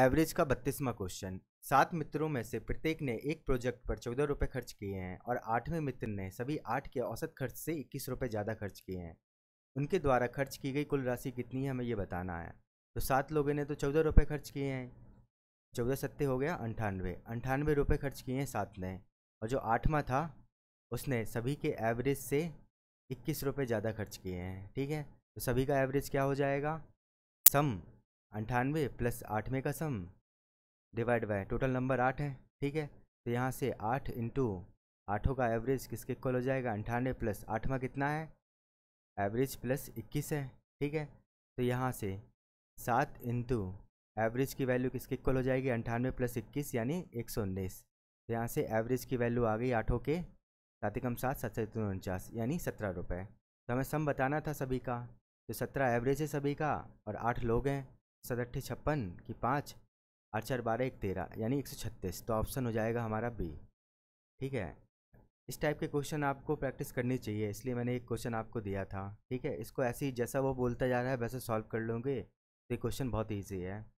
average का बत्तीसवां question सात मित्रों में से प्रत्येक ने एक प्रोजेक्ट पर चौदह रुपये खर्च किए हैं और आठवें मित्र ने सभी आठ के औसत खर्च से इक्कीस रुपये ज़्यादा खर्च किए हैं उनके द्वारा खर्च की गई कुल राशि कितनी है हमें ये बताना है तो सात लोगों ने तो चौदह रुपये खर्च किए हैं चौदह सत्ते हो गया अंठानवे अंठानवे रुपये खर्च किए हैं सात ने और जो आठवां था उसने सभी के एवरेज से इक्कीस रुपये ज़्यादा खर्च किए हैं ठीक है तो सभी का एवरेज क्या हो जाएगा सम अंठानवे प्लस आठवें का sum divide by total number आठ है ठीक है तो यहाँ से आठ इंटू आठों का एवरेज किसके इक्वल हो जाएगा अंठानवे प्लस आठवा कितना है एवरेज प्लस इक्कीस है ठीक है तो यहाँ से सात इंटू एवरेज की वैल्यू किसके इक्वल हो जाएगी अंठानवे प्लस इक्कीस यानी एक सौ उन्नीस तो यहाँ से एवरेज की वैल्यू आ गई आठों के सात एकम सात सात सत्तर उनचास यानी सत्रह रुपये तो हमें सम बताना था सभी का तो सत्रह एवरेज है सभी का और आठ लोग हैं सदट्ठी छप्पन की पाँच आठ चार बारह एक तेरह यानी एक सौ छत्तीस तो ऑप्शन हो जाएगा हमारा बी ठीक है इस टाइप के क्वेश्चन आपको प्रैक्टिस करनी चाहिए इसलिए मैंने एक क्वेश्चन आपको दिया था ठीक है इसको ऐसे ही जैसा वो बोलता जा रहा है वैसे सॉल्व कर लोगे तो ये क्वेश्चन बहुत ईजी है